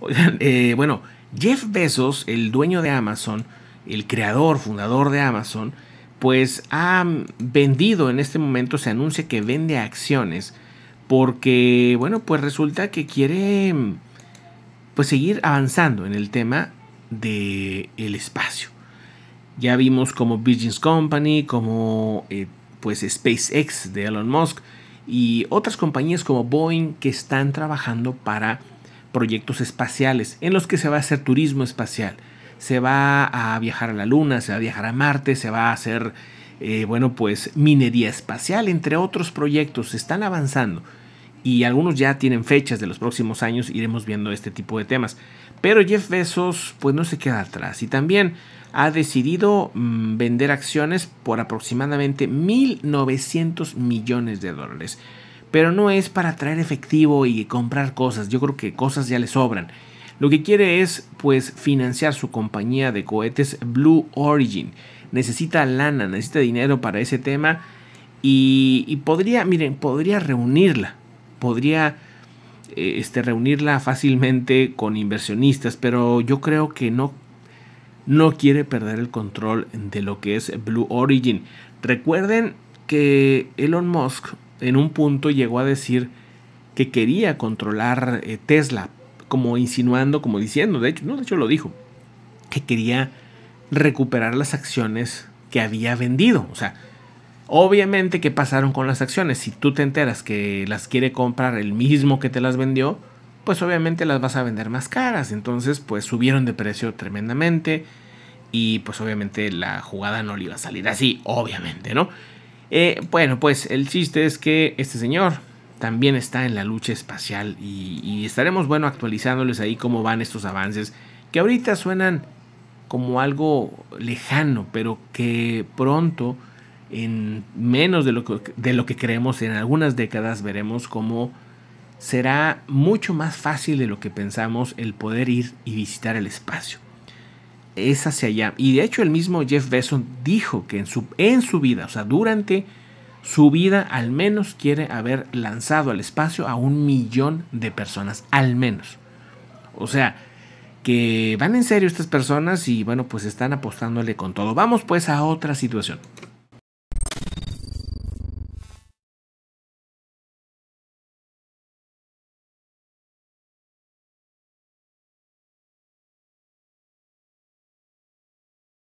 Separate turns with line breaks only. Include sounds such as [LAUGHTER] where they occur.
[LAUGHS] Eh, bueno, Jeff Bezos, el dueño de Amazon, el creador, fundador de Amazon, pues ha vendido en este momento, se anuncia que vende acciones, porque, bueno, pues resulta que quiere pues seguir avanzando en el tema del el espacio. Ya vimos como Virgin's Company, como eh, pues SpaceX de Elon Musk y otras compañías como Boeing que están trabajando para proyectos espaciales en los que se va a hacer turismo espacial. Se va a viajar a la Luna, se va a viajar a Marte, se va a hacer, eh, bueno, pues minería espacial, entre otros proyectos. están avanzando y algunos ya tienen fechas de los próximos años. Iremos viendo este tipo de temas. Pero Jeff Bezos, pues no se queda atrás y también ha decidido mm, vender acciones por aproximadamente 1.900 millones de dólares pero no es para traer efectivo y comprar cosas. Yo creo que cosas ya le sobran. Lo que quiere es pues financiar su compañía de cohetes Blue Origin. Necesita lana, necesita dinero para ese tema y, podría, miren, podría reunirla, podría eh, este, reunirla fácilmente con inversionistas, pero yo creo que no, no quiere perder el control de lo que es Blue Origin. Recuerden que Elon Musk en un punto llegó a decir que quería controlar eh, Tesla, como insinuando, como diciendo, de hecho, no, de hecho lo dijo, que quería recuperar las acciones que había vendido. O sea, obviamente, ¿qué pasaron con las acciones? Si tú te enteras que las quiere comprar el mismo que te las vendió, pues obviamente las vas a vender más caras. Entonces, pues subieron de precio tremendamente y pues obviamente la jugada no le iba a salir así, obviamente, ¿no? Eh, bueno, pues el chiste es que este señor también está en la lucha espacial y, y estaremos, bueno, actualizándoles ahí cómo van estos avances que ahorita suenan como algo lejano, pero que pronto, en menos de lo que, de lo que creemos, en algunas décadas veremos cómo será mucho más fácil de lo que pensamos el poder ir y visitar el espacio es hacia allá. Y de hecho el mismo Jeff Bezos dijo que en su, en su vida, o sea, durante su vida al menos quiere haber lanzado al espacio a un millón de personas, al menos. O sea, que van en serio estas personas y bueno, pues están apostándole con todo. Vamos pues a otra situación.